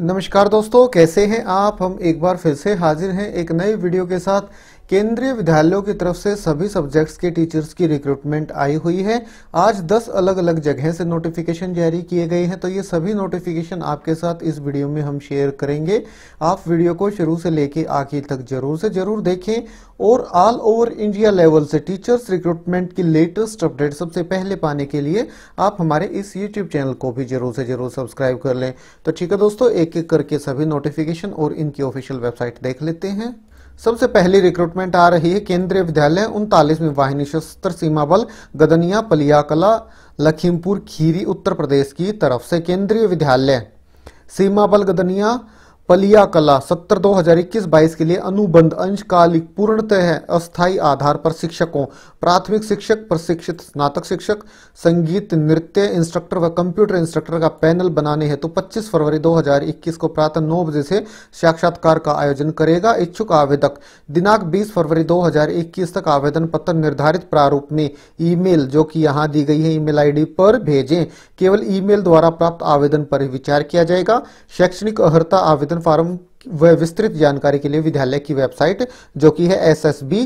नमस्कार दोस्तों कैसे हैं आप हम एक बार फिर से हाजिर हैं एक नए वीडियो के साथ केंद्रीय विद्यालयों की तरफ से सभी सब्जेक्ट्स के टीचर्स की रिक्रूटमेंट आई हुई है आज 10 अलग अलग जगह से नोटिफिकेशन जारी किए गए हैं तो ये सभी नोटिफिकेशन आपके साथ इस वीडियो में हम शेयर करेंगे आप वीडियो को शुरू से लेके आखिर तक जरूर से जरूर देखें और ऑल ओवर इंडिया लेवल से टीचर्स रिक्रूटमेंट की लेटेस्ट अपडेट सबसे पहले पाने के लिए आप हमारे इस यूट्यूब चैनल को भी जरूर से जरूर सब्सक्राइब कर लें तो ठीक है दोस्तों एक एक करके सभी नोटिफिकेशन और इनकी ऑफिशियल वेबसाइट देख लेते हैं सबसे पहली रिक्रूटमेंट आ रही है केंद्रीय विद्यालय उनतालीस में वाहिनी सशस्त्र सीमा बल गदनिया पलियाकला लखीमपुर खीरी उत्तर प्रदेश की तरफ से केंद्रीय विद्यालय सीमा बल गदनिया पलिया कला सत्र 2021-22 के लिए अनुबंध अंशकालिक पूर्णतः अस्थायी आधार पर शिक्षकों प्राथमिक शिक्षक प्रशिक्षित स्नातक शिक्षक संगीत नृत्य इंस्ट्रक्टर व कंप्यूटर इंस्ट्रक्टर का पैनल बनाने हैं तो 25 फरवरी 2021 को प्रातः नौ बजे से साक्षात्कार का आयोजन करेगा इच्छुक आवेदक दिनांक 20 फरवरी 2021 तक आवेदन पत्र निर्धारित प्रारूप में ईमेल जो कि यहाँ दी गई है ईमेल आईडी पर भेजें केवल ईमेल द्वारा प्राप्त आवेदन पर विचार किया जाएगा शैक्षणिक अर्हता आवेदन आवेदन फॉर्म व विस्तृत जानकारी के लिए विद्यालय की वेबसाइट जो कि है S S B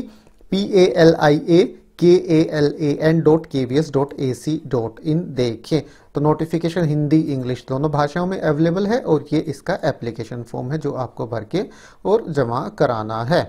P A L I A K A L A N dot K V S dot A C dot in देखें तो नोटिफिकेशन हिंदी इंग्लिश दोनों भाषाओं में अवेलेबल है और ये इसका एप्लीकेशन फॉर्म है जो आपको भर के और जमा कराना है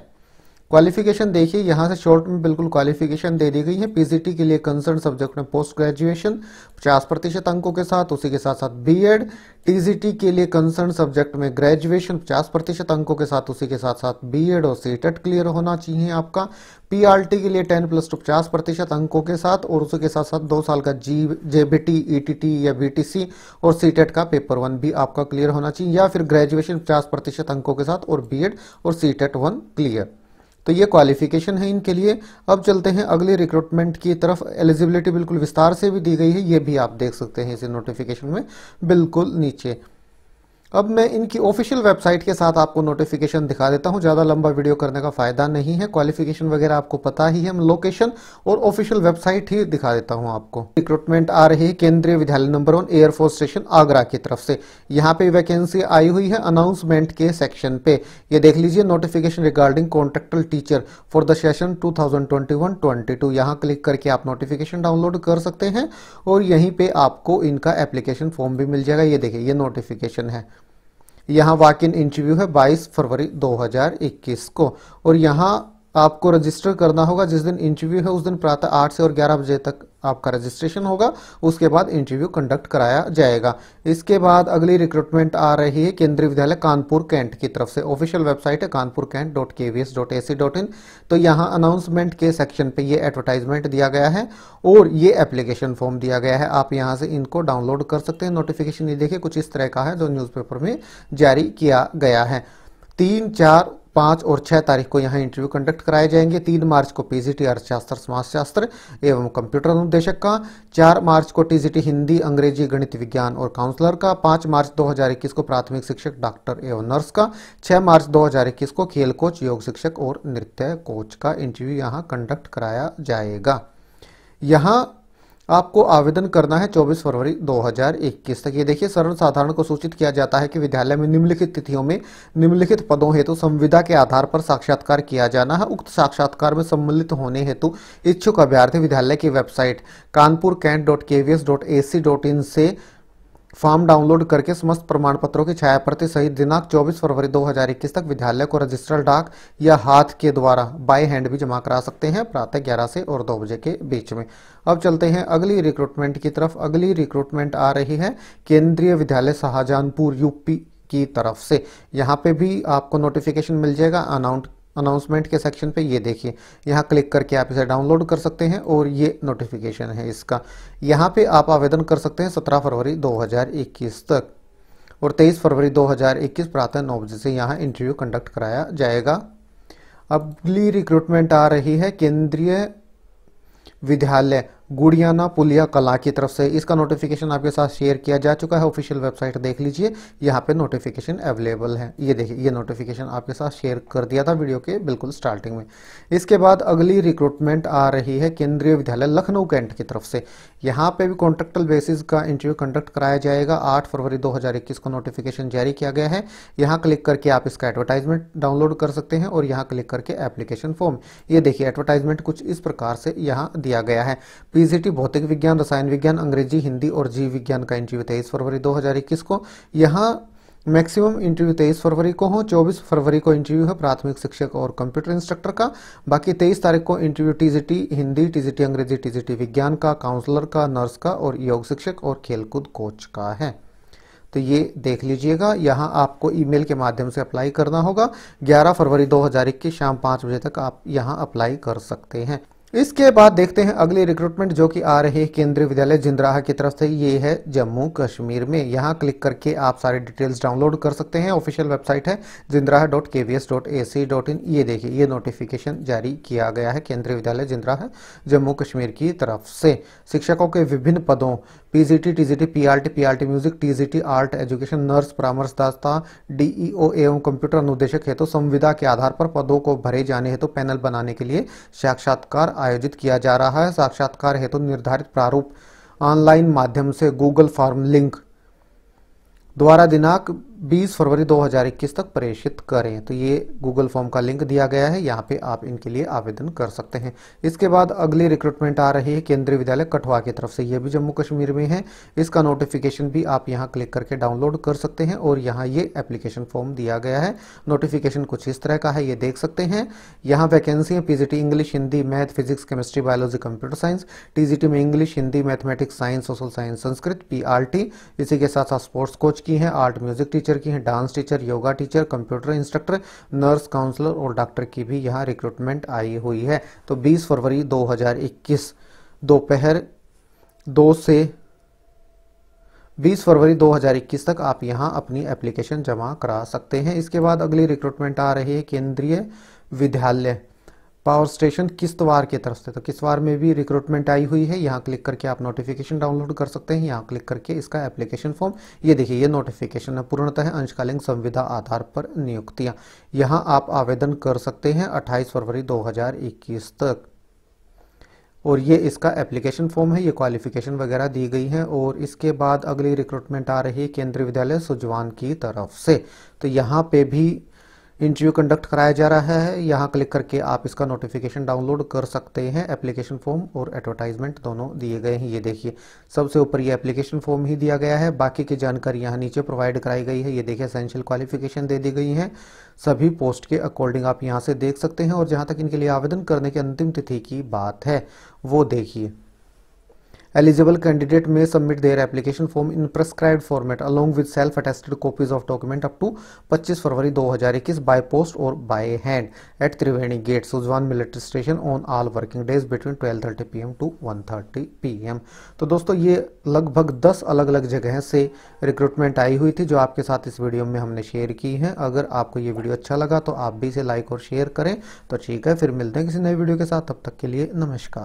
क्वालिफिकेशन देखिए यहाँ से शॉर्ट में बिल्कुल क्वालिफिकेशन दे दी गई है पीजीटी के लिए कंसर्न सब्जेक्ट में पोस्ट ग्रेजुएशन 50 प्रतिशत अंकों के साथ उसी के साथ साथ बीएड टीजीटी के लिए कंसर्न सब्जेक्ट में ग्रेजुएशन 50 प्रतिशत अंकों के साथ उसी के साथ साथ बीएड और सीटेट क्लियर होना चाहिए आपका पीआरटी के लिए टेन प्लस टू पचास प्रतिशत अंकों के साथ और उसी के साथ साथ दो साल का जी जेबीटी ईटीटी या बीटीसी और सीटेट का पेपर वन भी आपका क्लियर होना चाहिए या फिर ग्रेजुएशन पचास प्रतिशत अंकों के साथ और बीएड और सीटेट वन क्लियर तो ये क्वालिफिकेशन है इनके लिए अब चलते हैं अगले रिक्रूटमेंट की तरफ एलिजिबिलिटी बिल्कुल विस्तार से भी दी गई है ये भी आप देख सकते हैं इसे नोटिफिकेशन में बिल्कुल नीचे अब मैं इनकी ऑफिशियल वेबसाइट के साथ आपको नोटिफिकेशन दिखा देता हूं ज़्यादा लंबा वीडियो करने का फ़ायदा नहीं है क्वालिफिकेशन वगैरह आपको पता ही है मैं लोकेशन और ऑफिशियल वेबसाइट ही दिखा देता हूं आपको रिक्रूटमेंट आ रही है Kendriya Vidyalaya number one air force station Agra की तरफ से यहाँ पे वैकेंसी आई हुई है अनाउंसमेंट के सेक्शन पे ये देख लीजिए notification regarding contractual teacher for the session two thousand यहाँ क्लिक करके आप नोटिफिकेशन डाउनलोड कर सकते हैं और यहीं पर आपको इनका एप्लीकेशन फॉर्म भी मिल जाएगा ये देखिए ये नोटिफिकेशन है यहाँ वाक इन इंटरव्यू है 22 फरवरी 2021 को और यहाँ आपको रजिस्टर करना होगा जिस दिन इंटरव्यू है उस दिन प्रातः आठ से और ग्यारह बजे तक आपका रजिस्ट्रेशन होगा उसके बाद इंटरव्यू कंडक्ट कराया जाएगा इसके बाद अगली रिक्रूटमेंट आ रही है केंद्रीय विद्यालय कानपुर कैंट की तरफ से ऑफिशियल वेबसाइट है Kanpur cantt dot K V S dot A C dot in तो यहाँ अनाउंसमेंट के सेक्शन पे ये एडवर्टाइजमेंट दिया गया है और ये एप्लीकेशन फॉर्म दिया गया है आप यहाँ से इनको डाउनलोड कर सकते हैं नोटिफिकेशन ये देखिए कुछ इस तरह का है जो न्यूज़पेपर में जारी किया गया है तीन चार पाँच और छः तारीख को यहाँ इंटरव्यू कंडक्ट कराए जाएंगे तीन मार्च को पीजीटी अर्थशास्त्र समाजशास्त्र एवं कंप्यूटर अनुदेशक का चार मार्च को टीजीटी हिंदी अंग्रेजी गणित विज्ञान और काउंसलर का पाँच मार्च 2021 को प्राथमिक शिक्षक डॉक्टर एवं नर्स का छः मार्च 2021 को खेल कोच योग शिक्षक और नृत्य कोच का इंटरव्यू यहाँ कंडक्ट कराया जाएगा यहाँ आपको आवेदन करना है 24 फरवरी 2021 तक ये देखिए सर्व साधारण को सूचित किया जाता है कि विद्यालय में निम्नलिखित तिथियों में निम्नलिखित पदों हेतु तो संविदा के आधार पर साक्षात्कार किया जाना है उक्त साक्षात्कार में सम्मिलित होने हेतु तो इच्छुक अभ्यर्थी विद्यालय की website Kanpur cantt dot K V S dot A C dot in से फॉर्म डाउनलोड करके समस्त प्रमाण पत्रों की छाया प्रति सहित दिनांक 24 फरवरी 2021 तक विद्यालय को रजिस्ट्रल डाक या हाथ के द्वारा बाय हैंड भी जमा करा सकते हैं प्रातः ग्यारह से और दो बजे के बीच में अब चलते हैं अगली रिक्रूटमेंट की तरफ अगली रिक्रूटमेंट आ रही है केंद्रीय विद्यालय शाहजहानपुर यूपी की तरफ से यहाँ पे भी आपको नोटिफिकेशन मिल जाएगा अनाउंट अनाउंसमेंट के सेक्शन पे ये देखिए यहाँ क्लिक करके आप इसे डाउनलोड कर सकते हैं और ये नोटिफिकेशन है इसका यहाँ पे आप आवेदन कर सकते हैं 17 फरवरी 2021 तक और 23 फरवरी 2021 प्रातः नौ बजे से यहाँ इंटरव्यू कंडक्ट कराया जाएगा अगली रिक्रूटमेंट आ रही है केंद्रीय विद्यालय गुड़ियाना पुलिया कला की तरफ से इसका नोटिफिकेशन आपके साथ शेयर किया जा चुका है ऑफिशियल वेबसाइट देख लीजिए यहाँ पे नोटिफिकेशन अवेलेबल है ये देखिए ये नोटिफिकेशन आपके साथ शेयर कर दिया था वीडियो के बिल्कुल स्टार्टिंग में इसके बाद अगली रिक्रूटमेंट आ रही है केंद्रीय विद्यालय लखनऊ कैंट की तरफ से यहाँ पे भी कॉन्ट्रेक्टल बेसिस का इंटरव्यू कंडक्ट कराया जाएगा आठ फरवरी दो को नोटिफिकेशन जारी किया गया है यहाँ क्लिक करके आप इसका एडवर्टाइजमेंट डाउनलोड कर सकते हैं और यहाँ क्लिक करके एप्लीकेशन फॉर्म ये देखिए एडवर्टाइजमेंट कुछ इस प्रकार से यहाँ दिया गया है यूजीटी भौतिक विज्ञान रसायन विज्ञान अंग्रेजी हिंदी और जीव विज्ञान का इंटरव्यू तेईस फरवरी 2021 को यहाँ मैक्सिमम इंटरव्यू तेईस फरवरी को हो चौबीस फरवरी को इंटरव्यू है प्राथमिक शिक्षक और कंप्यूटर इंस्ट्रक्टर का बाकी तेईस तारीख को इंटरव्यू टीजीटी हिंदी टीजीटी अंग्रेजी टीजीटी विज्ञान का काउंसलर का नर्स का और योग शिक्षक और खेलकूद कोच का है तो ये देख लीजिएगा यहाँ आपको ईमेल के माध्यम से अप्लाई करना होगा 11 फरवरी 2021 की शाम 5 बजे तक आप यहाँ अप्लाई कर सकते हैं इसके बाद देखते हैं अगली रिक्रूटमेंट जो कि आ रही है केंद्रीय विद्यालय जिंद्राह की तरफ से ये है जम्मू कश्मीर में यहाँ क्लिक करके आप सारे डिटेल्स डाउनलोड कर सकते हैं ऑफिशियल वेबसाइट है जिंद्राह dot K V S dot A C dot in ये देखिए ये नोटिफिकेशन जारी किया गया है केंद्रीय विद्यालय जिंद्राह जम्मू कश्मीर की तरफ से शिक्षकों के विभिन्न पदों PGT TGT PRT PRT music TGT art education nurse परामर्शदाता डीईओ एवं कंप्यूटर अनुदेशक हेतु तो संविदा के आधार पर पदों को भरे जाने हेतु तो पैनल बनाने के लिए साक्षात्कार आयोजित किया जा रहा है साक्षात्कार हेतु तो निर्धारित प्रारूप ऑनलाइन माध्यम से गूगल फॉर्म लिंक द्वारा दिनांक 20 फरवरी 2021 तक प्रेषित करें तो ये गूगल फॉर्म का लिंक दिया गया है यहाँ पे आप इनके लिए आवेदन कर सकते हैं इसके बाद अगली रिक्रूटमेंट आ रही है केंद्रीय विद्यालय कठुआ की तरफ से ये भी जम्मू कश्मीर में है इसका नोटिफिकेशन भी आप यहाँ क्लिक करके डाउनलोड कर सकते हैं और यहाँ ये एप्लीकेशन फॉर्म दिया गया है नोटिफिकेशन कुछ इस तरह का है ये देख सकते हैं यहाँ वैकेंसी है PGT English Hindi math physics chemistry biology computer science TGT में English Hindi mathematics science social science Sanskrit PRT इसी के साथ साथ स्पोर्ट्स कोच की है आर्ट म्यूजिक टीचर टीचर की हैं dance teacher yoga teacher computer instructor nurse counsellor और डॉक्टर की भी यहाँ रिक्रूटमेंट आई हुई है तो 20 फरवरी 2021 दोपहर दो से 20 फरवरी 2021 तक आप यहां अपनी एप्लीकेशन जमा करा सकते हैं इसके बाद अगली रिक्रूटमेंट आ रही है केंद्रीय विद्यालय पावर स्टेशन किश्तवार की तरफ से तो किश्तवार में भी रिक्रूटमेंट आई हुई है यहाँ क्लिक करके आप नोटिफिकेशन डाउनलोड कर सकते हैं यहाँ क्लिक करके इसका एप्लीकेशन फॉर्म ये देखिए ये नोटिफिकेशन है पूर्णतः अंशकालीन संविदा आधार पर नियुक्तियाँ यहाँ आप आवेदन कर सकते हैं 28 फरवरी 2021 तक और ये इसका एप्लीकेशन फॉर्म है ये क्वालिफिकेशन वगैरह दी गई है और इसके बाद अगली रिक्रूटमेंट आ रही है केंद्रीय विद्यालय सुजवान की तरफ से तो यहाँ पे भी इंटरव्यू कंडक्ट कराया जा रहा है यहाँ क्लिक करके आप इसका नोटिफिकेशन डाउनलोड कर सकते हैं एप्लीकेशन फॉर्म और एडवर्टाइजमेंट दोनों दिए गए हैं ये देखिए सबसे ऊपर ये एप्लीकेशन फॉर्म ही दिया गया है बाकी की जानकारी यहाँ नीचे प्रोवाइड कराई गई है ये देखिए असेंशियल क्वालिफिकेशन दे दी गई है सभी पोस्ट के अकॉर्डिंग आप यहाँ से देख सकते हैं और जहाँ तक इनके लिए आवेदन करने की अंतिम तिथि की बात है वो देखिए eligible candidate may submit their application form in prescribed format along with self attested copies of document up to 25 February 2021 by post or by hand at Triveni Gate Suzwan military station on all working days between 12:30 pm to 1:30 pm तो दोस्तों ये लगभग 10 अलग-अलग जगह से recruitment आई हुई थी जो आपके साथ इस वीडियो में हमने शेयर की है अगर आपको ये वीडियो अच्छा लगा तो आप भी इसे लाइक और शेयर करें तो ठीक है फिर मिलते हैं किसी नए वीडियो के साथ तब तक के लिए नमस्कार